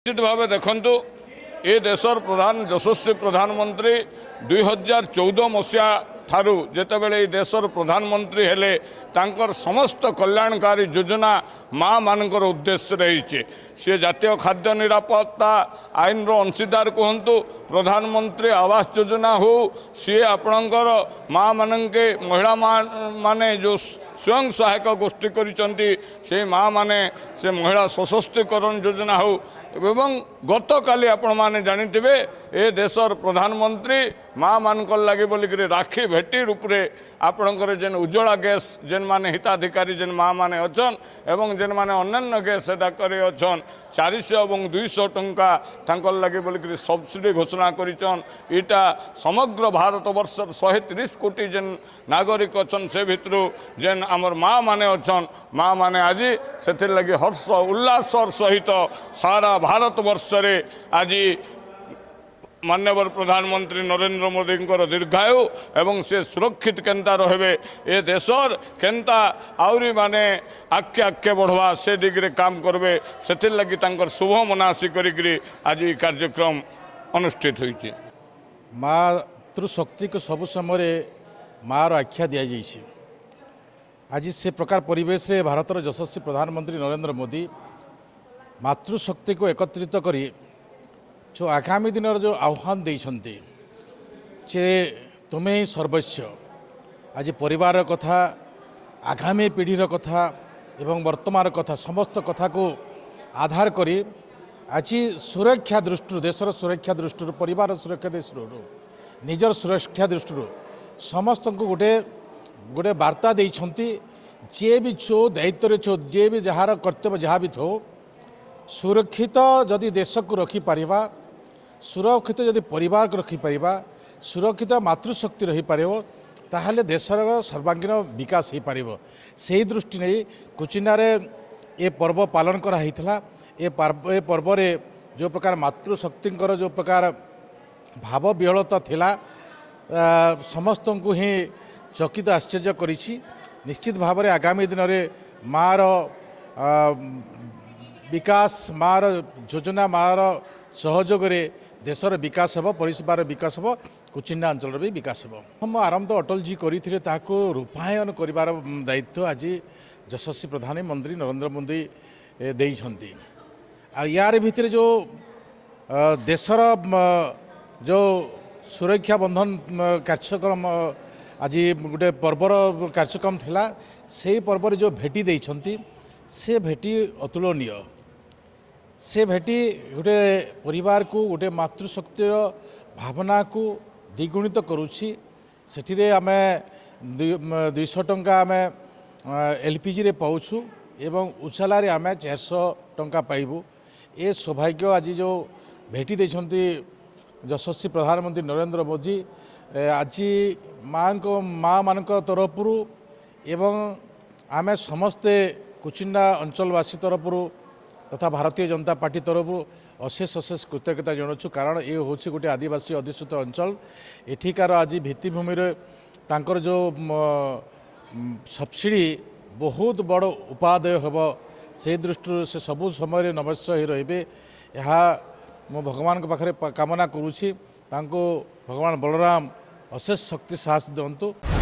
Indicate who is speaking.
Speaker 1: ନିଶ୍ଚିତ ଭାବେ ଦେଖନ୍ତୁ ଏ ଦେଶର ପ୍ରଧାନ ଯଶସ୍ୱୀ ପ୍ରଧାନମନ୍ତ୍ରୀ ଦୁଇ ହଜାର ଚଉଦ ମସିହା ଠାରୁ ଯେତେବେଳେ ଏ ଦେଶର ପ୍ରଧାନମନ୍ତ୍ରୀ ହେଲେ ତାଙ୍କର ସମସ୍ତ କଲ୍ୟାଣକାରୀ ଯୋଜନା ମାଆମାନଙ୍କର ଉଦ୍ଦେଶ୍ୟ ରହିଛି সে জাতীয় খাদ্য নিরাপত্তা আইনর অংশীদার কুহতু প্রধানমন্ত্রী আবাস যোজনা হো সি আপনার মা মানকে মহিলা মানে যে স্বয়ং সহায়ক গোষ্ঠী করছেন সেই মা মানে সে মহিলা সশক্তিকরণ যোজনা হো এবং গতকালি আপন মানে জাঁথে এ দেশর প্রধানমন্ত্রী মা মানক লাগে বলিকি রাখি ভেটি রূপে আপনার যে উজ্জ্বলা গ্যাস যে মানে হিতাধিকারী যে মা মানে অছন এবং যে অন্যান্য গ্যাস সেটা করে অছন ଚାରିଶହ ଏବଂ ଦୁଇଶହ ଟଙ୍କା ତାଙ୍କର ଲାଗି ବୋଲିକିରି ସବସିଡ଼ି ଘୋଷଣା କରିଛନ୍ ଇଟା ସମଗ୍ର ଭାରତବର୍ଷର ଶହେ ତିରିଶ କୋଟି ଯେନ୍ ନାଗରିକ ଅଛନ୍ ସେ ଭିତରୁ ଯେନ୍ ଆମର ମାଆ ମାନେ ଅଛନ୍ ମାଆ ମାନେ ଆଜି ସେଥିର୍ଲାଗି ହର୍ଷ ଉଲ୍ଲାସର ସହିତ ସାରା ଭାରତବର୍ଷରେ ଆଜି ମାନ୍ୟବର ପ୍ରଧାନମନ୍ତ୍ରୀ ନରେନ୍ଦ୍ର ମୋଦିଙ୍କର ଦୀର୍ଘାୟୁ ଏବଂ ସେ ସୁରକ୍ଷିତ କେନ୍ତା ରହିବେ ଏ ଦେଶର କେନ୍ତା ଆହୁରି ମାନେ ଆଖେ ଆଖେ ବଢ଼ବା ସେ ଦିଗରେ କାମ କରିବେ ସେଥିର୍ଲାଗି ତାଙ୍କର ଶୁଭ ମନାସି କରିକିରି ଆଜି କାର୍ଯ୍ୟକ୍ରମ ଅନୁଷ୍ଠିତ ହୋଇଛି
Speaker 2: ମାତୃଶକ୍ତିକୁ ସବୁ ସମୟରେ ମାଆର ଆଖ୍ୟା ଦିଆଯାଇଛି ଆଜି ସେ ପ୍ରକାର ପରିବେଶରେ ଭାରତର ଯଶସ୍ୱୀ ପ୍ରଧାନମନ୍ତ୍ରୀ ନରେନ୍ଦ୍ର ମୋଦି ମାତୃଶକ୍ତିକୁ ଏକତ୍ରିତ କରି ଯେଉଁ ଆଗାମୀ ଦିନର ଯେଉଁ ଆହ୍ୱାନ ଦେଇଛନ୍ତି ଯେ ତୁମେ ହିଁ ସର୍ବସ୍ୱ ଆଜି ପରିବାର କଥା ଆଗାମୀ ପିଢ଼ିର କଥା ଏବଂ ବର୍ତ୍ତମାନର କଥା ସମସ୍ତ କଥାକୁ ଆଧାର କରି ଆଜି ସୁରକ୍ଷା ଦୃଷ୍ଟିରୁ ଦେଶର ସୁରକ୍ଷା ଦୃଷ୍ଟିରୁ ପରିବାର ସୁରକ୍ଷା ଦୃଷ୍ଟିରୁ ନିଜର ସୁରକ୍ଷା ଦୃଷ୍ଟିରୁ ସମସ୍ତଙ୍କୁ ଗୋଟେ ଗୋଟେ ବାର୍ତ୍ତା ଦେଇଛନ୍ତି ଯିଏ ବି ଛୋ ଦାୟିତ୍ୱରେ ଛୋ ଯିଏ ବି ଯାହାର କର୍ତ୍ତବ୍ୟ ଯାହା ବି ଥାଉ ସୁରକ୍ଷିତ ଯଦି ଦେଶକୁ ରଖିପାରିବା ସୁରକ୍ଷିତ ଯଦି ପରିବାର ରଖିପାରିବା ସୁରକ୍ଷିତ ମାତୃଶକ୍ତି ରହିପାରିବ ତାହେଲେ ଦେଶର ସର୍ବାଙ୍ଗୀନ ବିକାଶ ହୋଇପାରିବ ସେହି ଦୃଷ୍ଟି ନେଇ କୁଚିନାରେ ଏ ପର୍ବ ପାଳନ କରାହେଇଥିଲା ଏ ପର୍ବରେ ଯେଉଁ ପ୍ରକାର ମାତୃଶକ୍ତିଙ୍କର ଯେଉଁ ପ୍ରକାର ଭାବ ବିହଳତା ଥିଲା ସମସ୍ତଙ୍କୁ ହିଁ ଚକିତ ଆଶ୍ଚର୍ଯ୍ୟ କରିଛି ନିଶ୍ଚିତ ଭାବରେ ଆଗାମୀ ଦିନରେ ମାଆର ବିକାଶ ମାଆର ଯୋଜନା ମାଆର ସହଯୋଗରେ ଦେଶର ବିକାଶ ହେବ ପରିସେବାର ବିକାଶ ହେବ କୁଚିଣ୍ଡା ଅଞ୍ଚଳର ବି ବିକାଶ ହେବ ମୁଁ ଆରମ୍ଭ ଅଟଳଜୀ କରିଥିଲେ ତାହାକୁ ରୂପାୟନ କରିବାର ଦାୟିତ୍ୱ ଆଜି ଯଶସ୍ୱୀ ପ୍ରଧାନମନ୍ତ୍ରୀ ନରେନ୍ଦ୍ର ମୋଦି ଦେଇଛନ୍ତି ଆଉ ୟାରି ଭିତରେ ଯେଉଁ ଦେଶର ଯେଉଁ ସୁରକ୍ଷା ବନ୍ଧନ କାର୍ଯ୍ୟକ୍ରମ ଆଜି ଗୋଟେ ପର୍ବର କାର୍ଯ୍ୟକ୍ରମ ଥିଲା ସେହି ପର୍ବରେ ଯେଉଁ ଭେଟି ଦେଇଛନ୍ତି ସେ ଭେଟି ଅତୁଳନୀୟ ସେ ଭେଟି ଗୋଟେ ପରିବାରକୁ ଗୋଟେ ମାତୃଶକ୍ତିର ଭାବନାକୁ ଦ୍ୱିଗୁଣିତ କରୁଛି ସେଥିରେ ଆମେ ଦୁଇଶହ ଟଙ୍କା ଆମେ ଏଲ୍ ପି ଜିରେ ପାଉଛୁ ଏବଂ ଉଚ୍ଚାଲାରେ ଆମେ ଚାରିଶହ ଟଙ୍କା ପାଇବୁ ଏ ସୌଭାଗ୍ୟ ଆଜି ଯେଉଁ ଭେଟି ଦେଇଛନ୍ତି ଯଶସ୍ୱୀ ପ୍ରଧାନମନ୍ତ୍ରୀ ନରେନ୍ଦ୍ର ମୋଦି ଆଜି ମାଆଙ୍କ ମାଆମାନଙ୍କ ତରଫରୁ ଏବଂ ଆମେ ସମସ୍ତେ କୁଚିଣ୍ଡା ଅଞ୍ଚଳବାସୀ ତରଫରୁ ତଥା ଭାରତୀୟ ଜନତା ପାର୍ଟି ତରଫରୁ ଅଶେଷ ଅଶେଷ କୃତଜ୍ଞତା ଜଣାଉଛୁ କାରଣ ଏ ହେଉଛି ଗୋଟିଏ ଆଦିବାସୀ ଅଧିଷ୍ଠିତ ଅଞ୍ଚଳ ଏଠିକାର ଆଜି ଭିତ୍ତିଭୂମିରେ ତାଙ୍କର ଯେଉଁ ସବସିଡ଼ି ବହୁତ ବଡ଼ ଉପାଦେୟ ହେବ ସେ ଦୃଷ୍ଟିରୁ ସେ ସବୁ ସମୟରେ ନବଶ ହୋଇ ରହିବେ ଏହା ମୁଁ ଭଗବାନଙ୍କ ପାଖରେ କାମନା କରୁଛି ତାଙ୍କୁ ଭଗବାନ ବଳରାମ ଅଶେଷ ଶକ୍ତି ସାହସ ଦିଅନ୍ତୁ